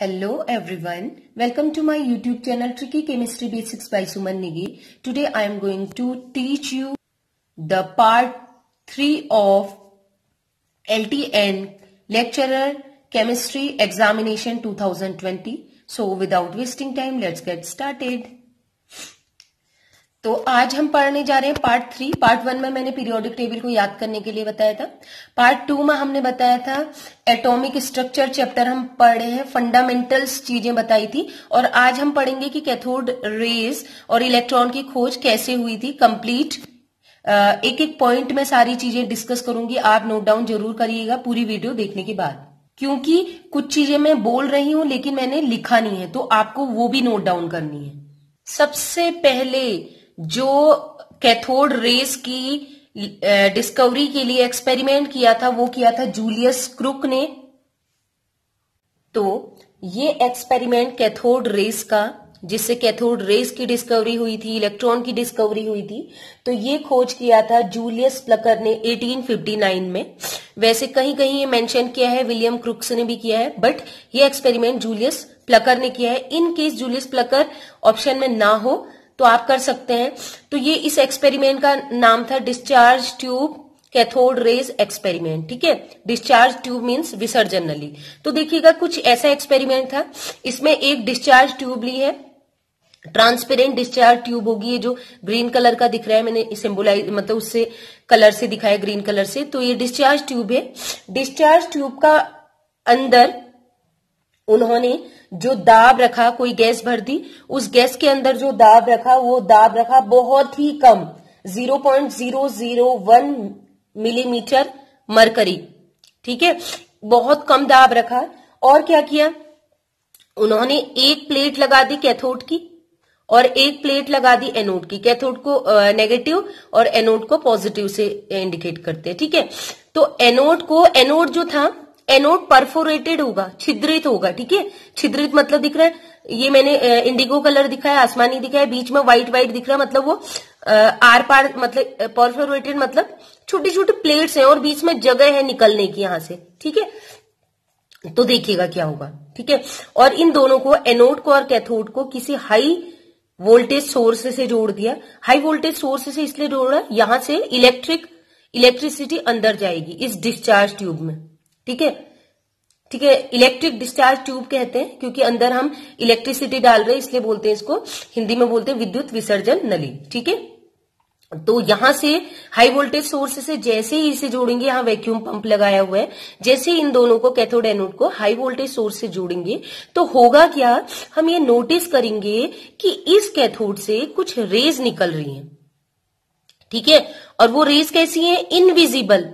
Hello everyone, welcome to my YouTube channel Tricky Chemistry Basics by Suman Nigi. Today I am going to teach you the part 3 of LTN Lecturer Chemistry Examination 2020. So without wasting time, let's get started. तो आज हम पढ़ने जा रहे हैं part three part one में मैंने periodic table को याद करने के लिए बताया था पार्ट टू में हमने बताया था एटॉमिक स्ट्रक्चर चैप्टर हम पढ़े हैं फंडामेंटल्स चीजें बताई थी और आज हम पढ़ेंगे कि कैथोड रेज और इलेक्ट्रॉन की खोज कैसे हुई थी कंप्लीट एक एक पॉइंट में सारी चीजें डिस्कस करूंगी आप नोट डाउन जरूर करिएगा पूरी वीडियो देखने के बाद क्योंकि कुछ चीजें मैं बोल रही हूं लेकिन मैंने लिखा नहीं है तो आपको वो भी नोट डाउन करनी है सबसे पहले जो कैथोड रेस की डिस्कवरी के लिए एक्सपेरिमेंट किया था वो किया था जूलियस क्रुक ने तो ये एक्सपेरिमेंट कैथोड रेस का जिससे कैथोड रेस की डिस्कवरी हुई थी इलेक्ट्रॉन की डिस्कवरी हुई थी तो ये खोज किया था जूलियस प्लकर ने 1859 में वैसे कहीं कहीं ये मेंशन किया है विलियम क्रुक्स ने भी किया है बट ये एक्सपेरिमेंट जूलियस प्लकर ने किया है in case Julius Plucker option में ना हो तो आप कर सकते हैं तो ये इस एक्सपेरिमेंट का नाम था discharge tube cathode rays experiment ठीक है डिस्चार्ज ट्यूब मीन्स विसर्जन नली तो देखिएगा कुछ ऐसा एक्सपेरिमेंट था इसमें एक डिस्चार्ज ट्यूब ली है ट्रांसपेरेंट डिस्चार्ज ट्यूब होगी ये जो ग्रीन कलर का दिख रहा है मैंने सिंबुलाइज मतलब उससे कलर से दिखाया ग्रीन कलर से तो ये डिस्चार्ज ट्यूब है डिस्चार्ज ट्यूब का अंदर उन्होंने जो दाब रखा कोई गैस भर दी उस गैस के अंदर जो दाब रखा वो दाब रखा बहुत ही कम 0.001 मिलीमीटर मरकरी ठीक है बहुत कम दाब रखा और क्या किया उन्होंने एक प्लेट लगा दी कैथोड की और एक प्लेट लगा दी एनोड की कैथोड को नेगेटिव और एनोड को पॉजिटिव से इंडिकेट करते हैं ठीक है तो एनोड को एनोड जो था एनोड परफोरेटेड होगा छिद्रित होगा ठीक है छिद्रित मतलब दिख रहा है ये मैंने इंडिगो कलर दिखा है आसमानी दिखा है बीच में व्हाइट व्हाइट दिख रहा है मतलब वो आर पार मतलब परफोरेटेड मतलब छोटी छोटी प्लेट्स हैं और बीच में जगह है निकलने की यहां से ठीक है तो देखिएगा क्या होगा ठीक है और इन दोनों को एनोड को और कैथोड को किसी हाई वोल्टेज सोर्स से जोड़ दिया हाई वोल्टेज सोर्स से इसलिए जोड़ा यहां से इलेक्ट्रिक इलेक्ट्रिसिटी अंदर जाएगी इस डिस्चार्ज ट्यूब में ठीक है ठीक है इलेक्ट्रिक डिस्चार्ज ट्यूब कहते हैं क्योंकि अंदर हम इलेक्ट्रिसिटी डाल रहे हैं इसलिए बोलते हैं इसको हिंदी में बोलते हैं विद्युत विसर्जन नली ठीक है तो यहां से हाई वोल्टेज सोर्स से जैसे ही इसे जोड़ेंगे यहां वैक्यूम पंप लगाया हुआ है जैसे ही इन दोनों को कैथोड एनोड को हाई वोल्टेज सोर्स से जोड़ेंगे तो होगा क्या हम ये नोटिस करेंगे कि इस कैथोड से कुछ रेज निकल रही हैं ठीक है और वो रेज कैसी है इनविजिबल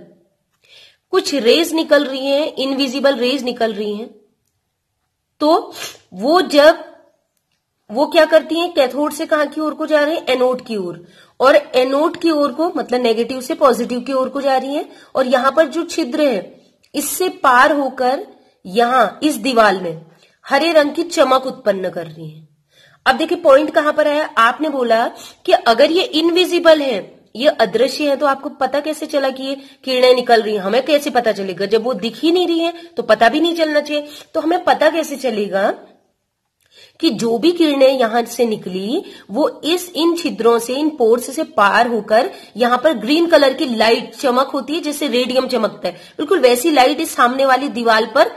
कुछ रेज निकल रही हैं इनविजिबल रेज निकल रही हैं तो वो जब वो क्या करती हैं कैथोड से कहां की ओर को जा रहे हैं एनोड की ओर और एनोड की ओर को मतलब नेगेटिव से पॉजिटिव की ओर को जा रही है और यहां पर जो छिद्र है इससे पार होकर यहां इस दीवार में हरे रंग की चमक उत्पन्न कर रही है अब देखिए पॉइंट कहां पर आया आपने बोला कि अगर ये इनविजिबल है ये अदृश्य है तो आपको पता कैसे चला कि ये किरणें निकल रही हैं हमें कैसे पता चलेगा जब वो दिख ही नहीं रही है तो पता भी नहीं चलना चाहिए तो हमें पता कैसे चलेगा कि जो भी किरणें यहां से निकली वो इस इन छिद्रों से इन पोर्स से पार होकर यहां पर ग्रीन कलर की लाइट चमक होती है जैसे रेडियम चमकता है बिल्कुल वैसी लाइट इस सामने वाली दीवार पर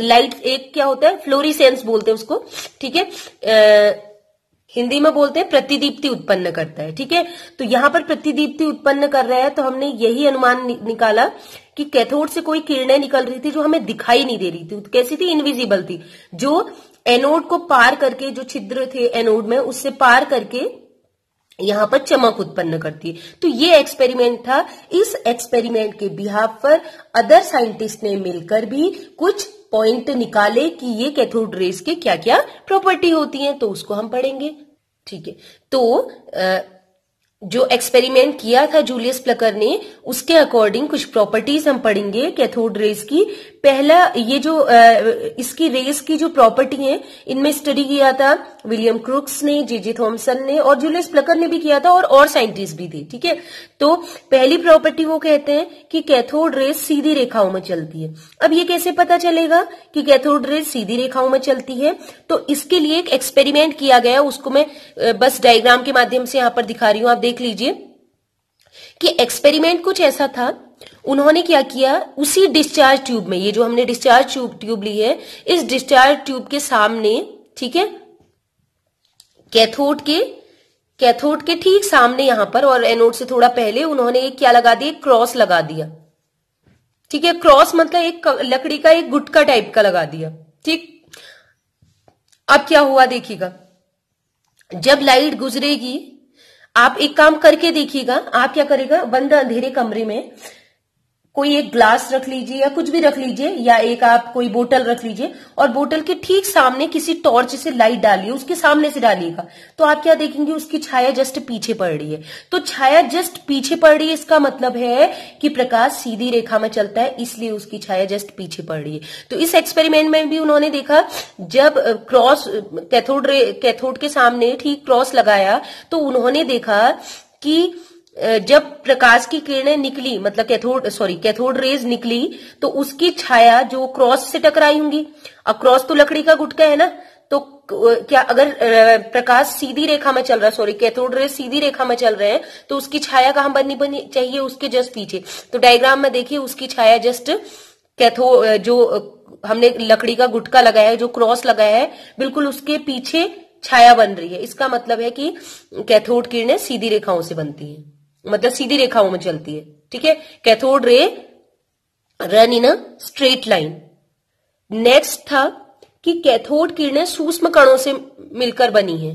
लाइट एक क्या होता है फ्लोरिसेंस बोलते हैं उसको ठीक है हिंदी में बोलते हैं प्रतिदीप्ति उत्पन्न करता है ठीक है तो यहां पर प्रतिदीप्ति उत्पन्न कर रहा है तो हमने यही अनुमान नि निकाला कि कैथोड से कोई किरणें निकल रही थी जो हमें दिखाई नहीं दे रही थी कैसी थी इनविजिबल थी जो एनोड को पार करके जो छिद्र थे एनोड में उससे पार करके यहां पर चमक उत्पन्न करती है तो ये एक्सपेरिमेंट था इस एक्सपेरिमेंट के बिहाफ पर अदर साइंटिस्ट ने मिलकर भी कुछ पॉइंट निकाले कि ये कैथोड रेस के क्या क्या प्रॉपर्टी होती है तो उसको हम पढ़ेंगे ठीक है तो आ, जो एक्सपेरिमेंट किया था जूलियस प्लकर ने उसके अकॉर्डिंग कुछ प्रॉपर्टीज हम पढ़ेंगे कैथोड रेस की पहला ये जो इसकी रेस की जो प्रॉपर्टी है इनमें स्टडी किया था विलियम क्रुक्स ने जे जे थॉम्सन ने और जूलियस प्लकर ने भी किया था और और साइंटिस्ट भी थे ठीक है तो पहली प्रॉपर्टी वो कहते हैं कि कैथोड रेस सीधी रेखाओं में चलती है अब ये कैसे पता चलेगा कि कैथोड रेस सीधी रेखाओं में चलती है तो इसके लिए एक एक्सपेरिमेंट किया गया उसको मैं बस डायग्राम के माध्यम से यहां पर दिखा रही हूं आप देख देख लीजिए कि एक्सपेरिमेंट कुछ ऐसा था उन्होंने क्या किया उसी डिस्चार्ज ट्यूब में ये जो हमने डिस्चार्ज ट्यूब ट्यूब ली है इस डिस्चार्ज ट्यूब के सामने ठीक है कैथोड के कैथोड के ठीक सामने यहां पर और एनोड से थोड़ा पहले उन्होंने क्या लगा दिया क्रॉस लगा दिया ठीक है क्रॉस मतलब एक लकड़ी का एक गुटका टाइप का लगा दिया ठीक अब क्या हुआ देखिएगा जब लाइट गुजरेगी आप एक काम करके देखिएगा आप क्या करेगा बंद अंधेरे कमरे में कोई एक ग्लास रख लीजिए या कुछ भी रख लीजिए या एक आप कोई बोतल रख लीजिए और बोतल के ठीक सामने किसी टॉर्च से लाइट डालिए उसके सामने से डालिएगा तो आप क्या देखेंगे उसकी छाया जस्ट पीछे पड़ रही है तो छाया जस्ट पीछे पड़ रही है इसका मतलब है कि प्रकाश सीधी रेखा में चलता है इसलिए उसकी छाया जस्ट पीछे पड़ रही है तो इस एक्सपेरिमेंट में भी उन्होंने देखा जब क्रॉस कैथोड कैथोड के सामने ठीक क्रॉस लगाया तो उन्होंने देखा कि जब प्रकाश की किरणें निकली मतलब कैथोड सॉरी कैथोड रेज निकली तो उसकी छाया जो क्रॉस से टकराई होंगी अब क्रॉस तो लकड़ी का गुटका है ना तो क्या अगर प्रकाश सीधी रेखा में चल रहा है सॉरी कैथोड रेज सीधी रेखा में चल रहे हैं तो उसकी छाया कहां बननी बननी चाहिए उसके जस्ट पीछे तो डायग्राम में देखिए उसकी छाया जस्ट कैथो जो हमने लकड़ी का गुटका लगाया है जो क्रॉस लगाया है बिल्कुल उसके पीछे छाया बन रही है इसका मतलब है कि कैथोड किरणें सीधी रेखाओं से बनती हैं मतलब सीधी रेखाओं में चलती है ठीक है cathode ray run in a straight line next था कि कैथोड किरणें सूक्ष्म कणों से मिलकर बनी है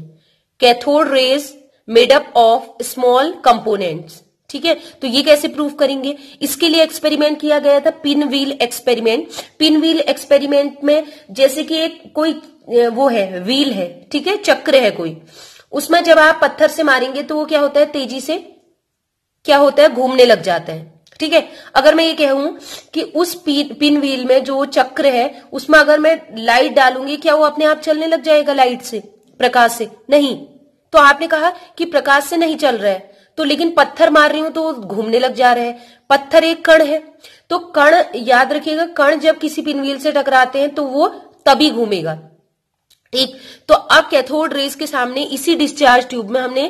cathode rays made up of small components ठीक है तो ये कैसे प्रूव करेंगे इसके लिए एक्सपेरिमेंट किया गया था pin wheel experiment pin wheel experiment में जैसे कि एक कोई वो है व्हील है ठीक है चक्र है कोई उसमें जब आप पत्थर से मारेंगे तो वो क्या होता है तेजी से क्या होता है घूमने लग जाता है ठीक है अगर मैं ये कहूं कि उस पिन पिन व्हील में जो चक्र है उसमें अगर मैं लाइट डालूंगी क्या वो अपने आप चलने लग जाएगा लाइट से प्रकाश से नहीं तो आपने कहा कि प्रकाश से नहीं चल रहा है तो लेकिन पत्थर मार रही हूं तो घूमने लग जा रहे हैं पत्थर एक कण है तो कण याद रखिएगा कण जब किसी पिनवील से टकराते हैं तो वो तभी घूमेगा ठीक तो अब कैथोड रेस के सामने इसी डिस्चार्ज ट्यूब में हमने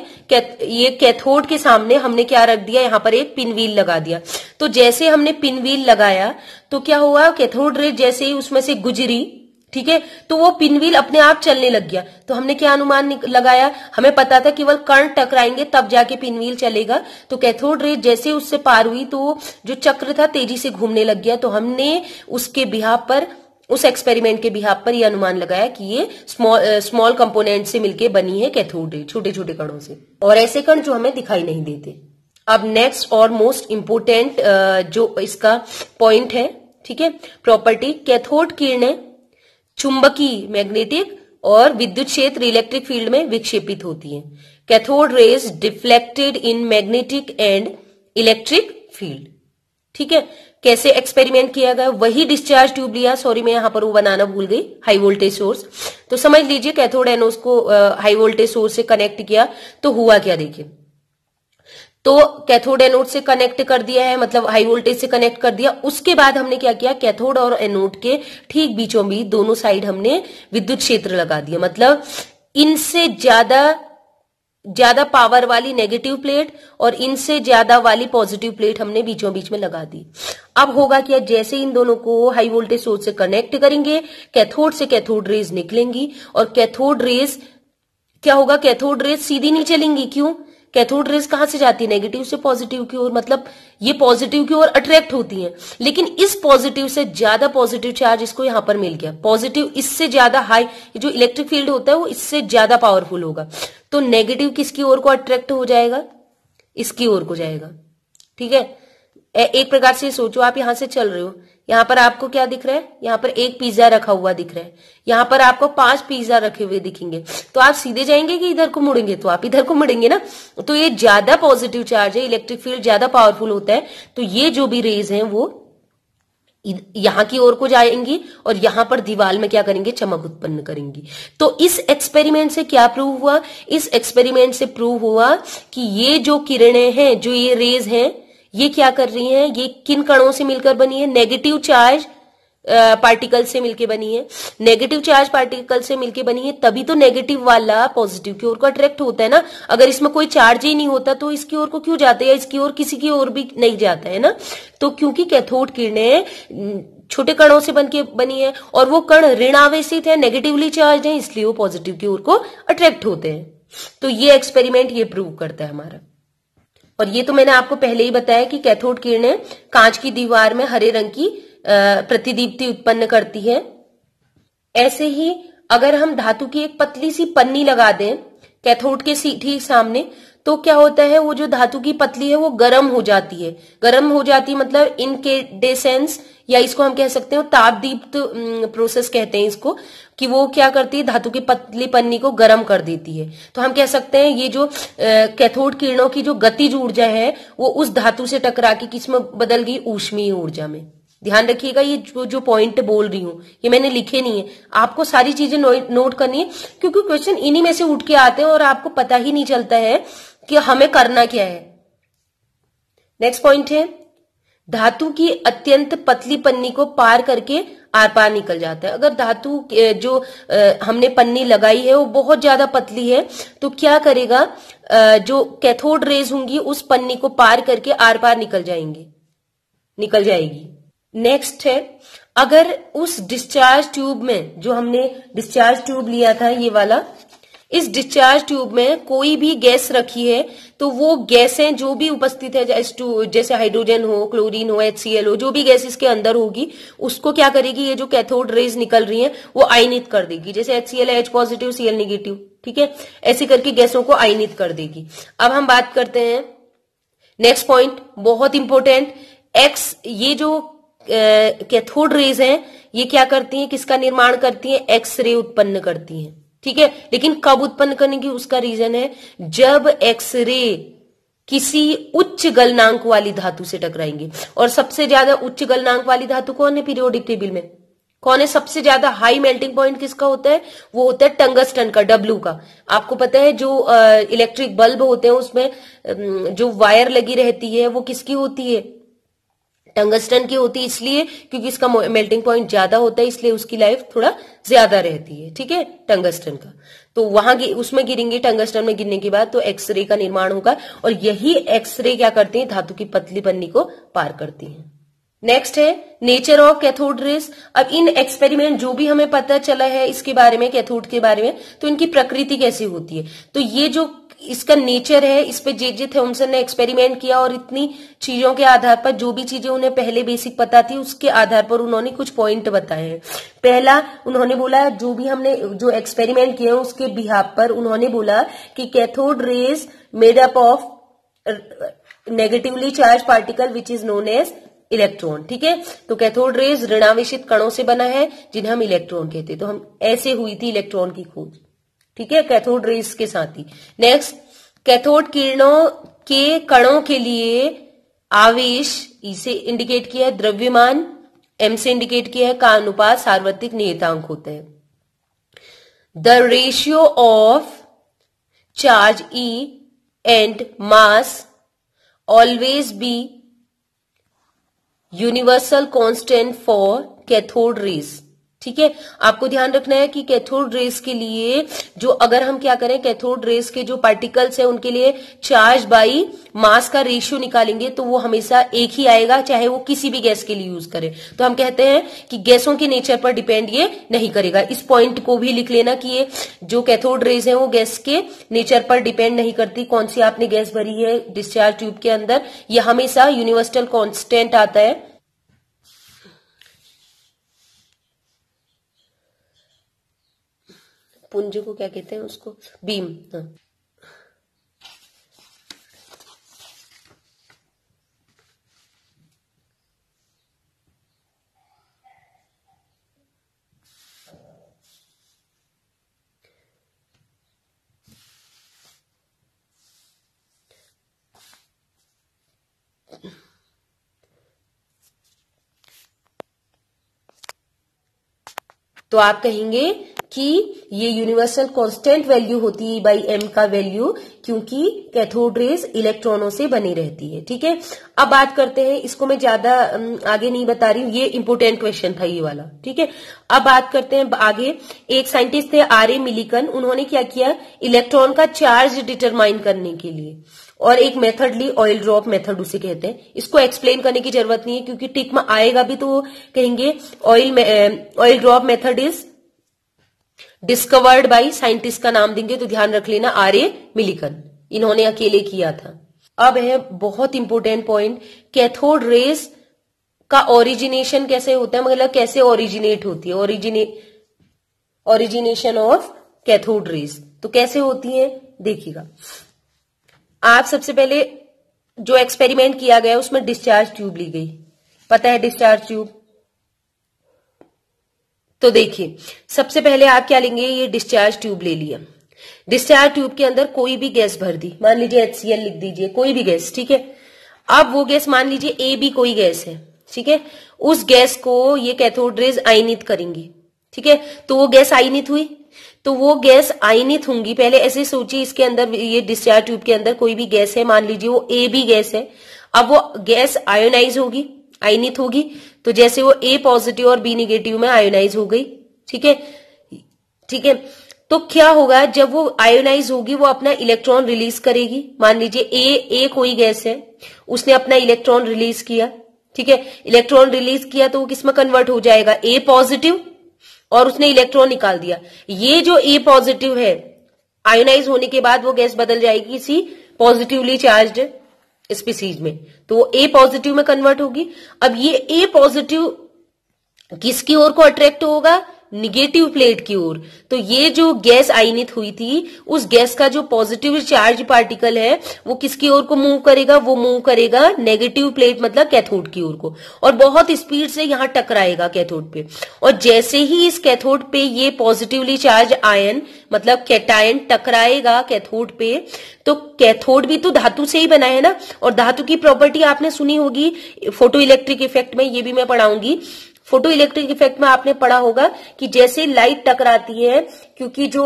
ये कैथोड के सामने हमने क्या रख दिया यहाँ पर एक पिन व्हील लगा दिया तो जैसे हमने पिन व्हील लगाया तो क्या हुआ कैथोड रेस जैसे ही उसमें से गुजरी ठीक है तो वो पिनवील अपने आप चलने लग गया तो हमने क्या अनुमान लगाया हमें पता था केवल कर्ण टकराएंगे तब जाके पिनवील चलेगा तो कैथोड रेस जैसे उससे पार हुई तो जो चक्र था तेजी से घूमने लग गया तो हमने उसके बिहार पर उस एक्सपेरिमेंट के बिहार पर यह अनुमान लगाया कि ये स्मॉल स्मॉल कंपोनेंट से मिलकर बनी है कैथोड रे छोटे छोटे कणों से और ऐसे कण जो हमें दिखाई नहीं देते अब नेक्स्ट और मोस्ट इम्पोर्टेंट जो इसका पॉइंट है ठीक है प्रॉपर्टी कैथोड किरणें चुंबकीय मैग्नेटिक और विद्युत क्षेत्र इलेक्ट्रिक फील्ड में विक्षेपित होती है cathode rays deflected in magnetic and electric field ठीक है कैसे एक्सपेरिमेंट किया गया वही डिस्चार्ज ट्यूब लिया सॉरी मैं यहाँ पर वो बनाना भूल गई हाई वोल्टेज सोर्स तो समझ लीजिए कैथोड एनोस को हाई वोल्टेज सोर्स से कनेक्ट किया तो हुआ क्या देखिए तो कैथोड एनोड से कनेक्ट कर दिया है मतलब हाई वोल्टेज से कनेक्ट कर दिया उसके बाद हमने क्या किया कैथोड और एनोड के ठीक बीचों बीच दोनों साइड हमने विद्युत क्षेत्र लगा दिया मतलब इनसे ज्यादा ज्यादा पावर वाली नेगेटिव प्लेट और इनसे ज्यादा वाली पॉजिटिव प्लेट हमने बीचों बीच में लगा दी अब होगा क्या जैसे इन दोनों को हाई वोल्टेज सोर्स से कनेक्ट करेंगे कैथोड से कैथोड रेज निकलेंगी और कैथोड रेज क्या होगा कैथोड रेज सीधी नहीं चलेंगी क्यों कैथोड रेज कहां से जाती है नेगेटिव से पॉजिटिव की ओर मतलब ये पॉजिटिव की ओर अट्रैक्ट होती है लेकिन इस पॉजिटिव से ज्यादा पॉजिटिव चार्ज इसको यहां पर मिल गया पॉजिटिव इससे ज्यादा हाई जो इलेक्ट्रिक फील्ड होता है वो इससे ज्यादा पावरफुल होगा तो नेगेटिव किसकी ओर को अट्रैक्ट हो जाएगा इसकी ओर को जाएगा ठीक है एक प्रकार से सोचो आप यहां से चल रहे हो यहां पर आपको क्या दिख रहा है यहां पर एक पिज्जा रखा हुआ दिख रहा है यहां पर आपको पांच पिज्जा रखे हुए दिखेंगे तो आप सीधे जाएंगे कि इधर को मुड़ेंगे तो आप इधर को मुड़ेंगे ना तो ये ज्यादा पॉजिटिव चार्ज है इलेक्ट्रिक फील्ड ज्यादा पावरफुल होता है तो ये जो भी रेज है वो यहां की ओर को जाएंगी और यहां पर दीवार में क्या करेंगे चमक उत्पन्न करेंगी तो इस एक्सपेरिमेंट से क्या प्रूव हुआ इस एक्सपेरिमेंट से प्रूव हुआ कि ये जो किरणें हैं जो ये रेज हैं ये क्या कर रही है ये किन कणों से मिलकर बनी है नेगेटिव चार्ज पार्टिकल से मिलकर बनी है नेगेटिव चार्ज पार्टिकल से मिलकर बनी है तभी तो नेगेटिव वाला पॉजिटिव की ओर को अट्रैक्ट होता है ना अगर इसमें कोई चार्ज ही नहीं होता तो इसकी ओर को क्यों जाते हैं इसकी ओर किसी की ओर भी नहीं जाता है ना तो क्योंकि कैथोड किरणें छोटे कणों से बनके बनी है और वो कण ऋण आवेशित है नेगेटिवली चार्ज है इसलिए वो पॉजिटिव की ओर को अट्रैक्ट होते हैं तो ये एक्सपेरिमेंट ये प्रूव करता है हमारा और ये तो मैंने आपको पहले ही बताया कि कैथोड किरणें कांच की दीवार में हरे रंग की प्रतिदीप्ति उत्पन्न करती है ऐसे ही अगर हम धातु की एक पतली सी पन्नी लगा दें कैथोड के ठीक सामने तो क्या होता है वो जो धातु की पतली है वो गर्म हो जाती है गर्म हो जाती मतलब इनके डेसेंस या इसको हम कह सकते हैं तापदीप्त प्रोसेस कहते हैं इसको कि वो क्या करती है धातु की पतली पन्नी को गर्म कर देती है तो हम कह सकते हैं ये जो कैथोड किरणों की जो गतिज ऊर्जा है वो उस धातु से टकरा के किस में बदल गई ऊष्मीय ऊर्जा में ध्यान रखिएगा ये जो जो पॉइंट बोल रही हूँ ये मैंने लिखे नहीं है आपको सारी चीजें नोट करनी है क्योंकि क्वेश्चन इन्हीं में से उठ के आते हैं और आपको पता ही नहीं चलता है कि हमें करना क्या है नेक्स्ट पॉइंट है धातु की अत्यंत पतली पन्नी को पार करके आर पार निकल जाता है अगर धातु जो हमने पन्नी लगाई है वो बहुत ज्यादा पतली है तो क्या करेगा जो कैथोड रेज होंगी उस पन्नी को पार करके आर पार निकल जाएंगे निकल जाएगी नेक्स्ट है अगर उस डिस्चार्ज ट्यूब में जो हमने डिस्चार्ज ट्यूब लिया था ये वाला इस डिस्चार्ज ट्यूब में कोई भी गैस रखी है तो वो गैसें जो भी उपस्थित है जैसे हाइड्रोजन हो क्लोरीन हो एच हो जो भी गैस इसके अंदर होगी उसको क्या करेगी ये जो कैथोड रेज निकल रही है वो आयनित कर देगी जैसे H C L H positive CL negative ठीक है ऐसे करके गैसों को आयनित कर देगी अब हम बात करते हैं नेक्स्ट पॉइंट बहुत इंपॉर्टेंट एक्स ये जो कैथोड रेज है ये क्या करती है किसका निर्माण करती है एक्स रे उत्पन्न करती है ठीक है लेकिन कब उत्पन्न करने की उसका रीजन है जब एक्सरे किसी उच्च गलनांक वाली धातु से टकराएंगे और सबसे ज्यादा उच्च गलनांक वाली धातु कौन है पीरियोडिक टेबिल में कौन है सबसे ज्यादा हाई मेल्टिंग पॉइंट किसका होता है वो होता है टंगस्टन का डब्लू का आपको पता है जो इलेक्ट्रिक बल्ब होते हैं उसमें जो वायर लगी रहती है वो किसकी होती है टंगस्टन की होती है इसलिए क्योंकि इसका मेल्टिंग पॉइंट ज्यादा होता है इसलिए उसकी लाइफ थोड़ा ज्यादा रहती है ठीक है टंगस्टन का तो वहां उसमें गिरेंगे टंगस्टन में गिरने के बाद तो एक्सरे का निर्माण होगा और यही एक्सरे क्या करती है धातु की पतली पन्नी को पार करती है नेक्स्ट है नेचर ऑफ कैथोड रेस अब इन एक्सपेरिमेंट जो भी हमें पता चला है इसके बारे में कैथोड के बारे में तो इनकी प्रकृति कैसी होती है तो ये जो इसका नेचर है इस पे जे जे उनसे ने एक्सपेरिमेंट किया और इतनी चीजों के आधार पर जो भी चीजें उन्हें पहले बेसिक पता थी उसके आधार पर उन्होंने कुछ पॉइंट बताए पहला उन्होंने बोला जो भी हमने जो एक्सपेरिमेंट किए उसके बिहाब पर उन्होंने बोला कि cathode rays made up of negatively charge particle which is known as electron ठीक है तो कैथोड रेज ऋणावेशित कणों से बना है जिन्हें हम इलेक्ट्रॉन कहते हैं तो हम ऐसे हुई थी इलेक्ट्रॉन की खोज ठीक है कैथोड रेस के साथ ही नेक्स्ट कैथोड किरणों के कणों के लिए आवेश इसे e इंडिकेट किया है द्रव्यमान एम से इंडिकेट किया है का अनुपात सार्वत्रिक नियतांक होते हैं the ratio of charge e and mass always be universal constant for cathode rays ठीक है आपको ध्यान रखना है कि कैथोड रेस के लिए जो अगर हम क्या करें कैथोड रेस के जो पार्टिकल्स हैं उनके लिए चार्ज बाई मास का रेशियो निकालेंगे तो वो हमेशा एक ही आएगा चाहे वो किसी भी गैस के लिए यूज करें तो हम कहते हैं कि गैसों के नेचर पर डिपेंड ये नहीं करेगा इस पॉइंट को भी लिख लेना कि ये जो कैथोड रेज है वो गैस के नेचर पर डिपेंड नहीं करती कौन सी आपने गैस भरी है डिस्चार्ज ट्यूब के अंदर यह हमेशा यूनिवर्सल कॉन्स्टेंट आता है पुंज को क्या कहते हैं उसको बीम हाँ। तो आप कहेंगे कि ये यूनिवर्सल कांस्टेंट वैल्यू होती है बाई एम का वैल्यू क्योंकि कैथोड रेज इलेक्ट्रॉनों से बनी रहती है ठीक है अब बात करते हैं इसको मैं ज्यादा आगे नहीं बता रही हूं ये इंपोर्टेंट क्वेश्चन था ये वाला ठीक है अब बात करते हैं आगे एक साइंटिस्ट थे आर ए मिलीकन उन्होंने क्या किया इलेक्ट्रॉन का चार्ज डिटरमाइन करने के लिए और एक मेथड ली ऑयल ड्रॉप मेथड उसे कहते हैं इसको एक्सप्लेन करने की जरूरत नहीं है क्योंकि टिक में आएगा भी तो कहेंगे oil oil drop method is discovered by scientist का नाम देंगे तो ध्यान रख लेना आर ए मिलिकन इन्होंने अकेले किया था अब है बहुत इंपॉर्टेंट पॉइंट कैथोड रेस का ओरिजिनेशन कैसे होता है मतलब कैसे ओरिजिनेट होती है ओरिजिने ओरिजिनेशन ऑफ कैथोड रेस तो कैसे होती है देखिएगा आप सबसे पहले जो एक्सपेरिमेंट किया गया उसमें डिस्चार्ज ट्यूब ली गई पता है डिस्चार्ज ट्यूब तो देखिए सबसे पहले आप क्या लेंगे ये डिस्चार्ज ट्यूब ले लिया डिस्चार्ज ट्यूब के अंदर कोई भी गैस भर दी मान लीजिए एच लिख दीजिए कोई भी गैस ठीक है अब वो गैस मान लीजिए ए भी कोई गैस है ठीक है उस गैस को ये कैथोड्रेज आयनित करेंगी ठीक है तो वो गैस आयनित हुई तो वो गैस आयनित होंगी पहले ऐसे सोचिए इसके अंदर ये डिस्चार्ज ट्यूब के अंदर कोई भी गैस है मान लीजिए वो ए भी गैस है अब वो गैस आयोनाइज होगी आयनित होगी तो जैसे वो ए पॉजिटिव और बी निगेटिव में आयोनाइज हो गई ठीक है ठीक है तो क्या होगा जब वो आयोनाइज होगी वो अपना इलेक्ट्रॉन रिलीज करेगी मान लीजिए ए ए कोई गैस है उसने अपना इलेक्ट्रॉन रिलीज किया ठीक है इलेक्ट्रॉन रिलीज किया तो वो किसमें कन्वर्ट हो जाएगा ए पॉजिटिव और उसने इलेक्ट्रॉन निकाल दिया ये जो ए पॉजिटिव है आयोनाइज होने के बाद वो गैस बदल जाएगी किसी पॉजिटिवली चार्ज स्पीसीज में तो वो ए पॉजिटिव में कन्वर्ट होगी अब ये ए पॉजिटिव किसकी ओर को अट्रैक्ट होगा निगेटिव प्लेट की ओर तो ये जो गैस आयनित हुई थी उस गैस का जो पॉजिटिव चार्ज पार्टिकल है वो किसकी ओर को मूव करेगा वो मूव करेगा नेगेटिव प्लेट मतलब कैथोड की ओर को और बहुत स्पीड से यहां टकराएगा कैथोड पे और जैसे ही इस कैथोड पे ये पॉजिटिवली चार्ज आयन मतलब कैटायन टकराएगा कैथोड पे तो कैथोड भी तो धातु से ही बना है ना और धातु की प्रॉपर्टी आपने सुनी होगी फोटो इलेक्ट्रिक इफेक्ट में ये भी मैं पढ़ाऊंगी फोटो इलेक्ट्रिक इफेक्ट में आपने पढ़ा होगा कि जैसे लाइट टकराती है क्योंकि जो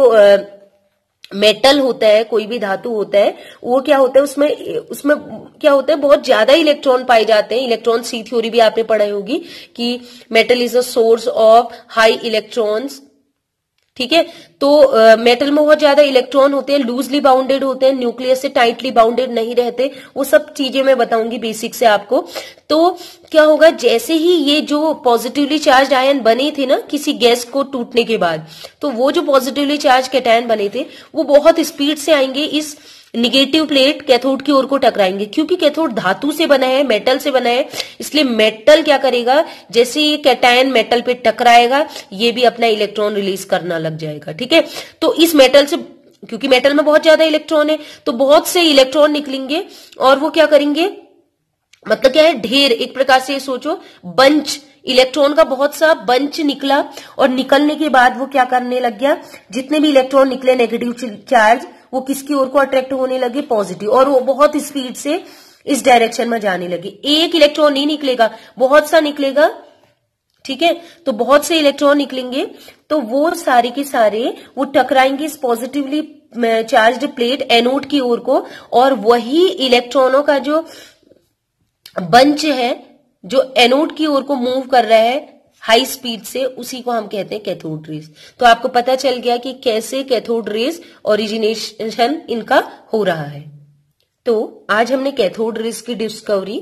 मेटल होता है कोई भी धातु होता है वो क्या होता है उसमें उसमें क्या होता है बहुत ज्यादा इलेक्ट्रॉन पाए जाते हैं इलेक्ट्रॉन सी थ्योरी भी आपने पढ़ाई होगी कि metal is a source of high electrons ठीक है तो मेटल मेटल में बहुत ज्यादा इलेक्ट्रॉन होते हैं लूजली बाउंडेड होते हैं न्यूक्लियस से टाइटली बाउंडेड नहीं रहते वो सब चीजें मैं बताऊंगी बेसिक से आपको तो क्या होगा जैसे ही ये जो पॉजिटिवली चार्ज आयन बने थे ना किसी गैस को टूटने के बाद तो वो जो पॉजिटिवली चार्ज कैटायन बने थे वो बहुत स्पीड से आएंगे इस निगेटिव प्लेट कैथोड की ओर को टकराएंगे क्योंकि कैथोड धातु से बना है मेटल से बना है इसलिए मेटल क्या करेगा जैसे ये कैटायन मेटल पे टकराएगा ये भी अपना इलेक्ट्रॉन रिलीज करना लग जाएगा ठीक है तो इस मेटल से क्योंकि मेटल में बहुत ज्यादा इलेक्ट्रॉन है तो बहुत से इलेक्ट्रॉन निकलेंगे और वो क्या करेंगे मतलब क्या है ढेर एक प्रकार से सोचो बंच इलेक्ट्रॉन का बहुत सा बंच निकला और निकलने के बाद वो क्या करने लग गया जितने भी इलेक्ट्रॉन निकले नेगेटिव चार्ज वो किसकी ओर को अट्रैक्ट होने लगे पॉजिटिव और वो बहुत स्पीड से इस डायरेक्शन में जाने लगे एक इलेक्ट्रॉन नहीं निकलेगा बहुत सा निकलेगा ठीक है तो बहुत से इलेक्ट्रॉन निकलेंगे तो वो सारे के सारे वो टकराएंगे इस पॉजिटिवली चार्ज्ड प्लेट एनोड की ओर को और वही इलेक्ट्रॉनों का जो बंच है जो एनोड की ओर को मूव कर रहा है हाई स्पीड से उसी को हम कहते हैं कैथोड रेस तो आपको पता चल गया कि कैसे कैथोड रेस ओरिजिनेशन इनका हो रहा है तो आज हमने कैथोड रेस की डिस्कवरी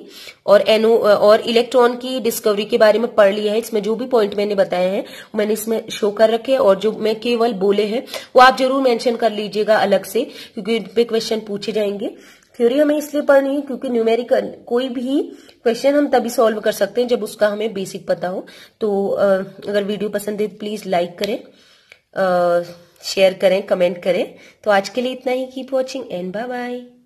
और एनो और इलेक्ट्रॉन की डिस्कवरी के बारे में पढ़ लिया है इसमें जो भी पॉइंट मैंने बताए हैं मैंने इसमें शो कर रखे और जो मैं केवल बोले हैं वो आप जरूर मेंशन कर लीजिएगा अलग से क्योंकि इन पे क्वेश्चन पूछे जाएंगे थ्योरी हमें इसलिए पढ़नी है क्योंकि न्यूमेरिकल कोई भी क्वेश्चन हम तभी सॉल्व कर सकते हैं जब उसका हमें बेसिक पता हो तो अगर वीडियो पसंद है तो प्लीज लाइक करें शेयर करें कमेंट करें तो आज के लिए इतना ही keep watching and bye bye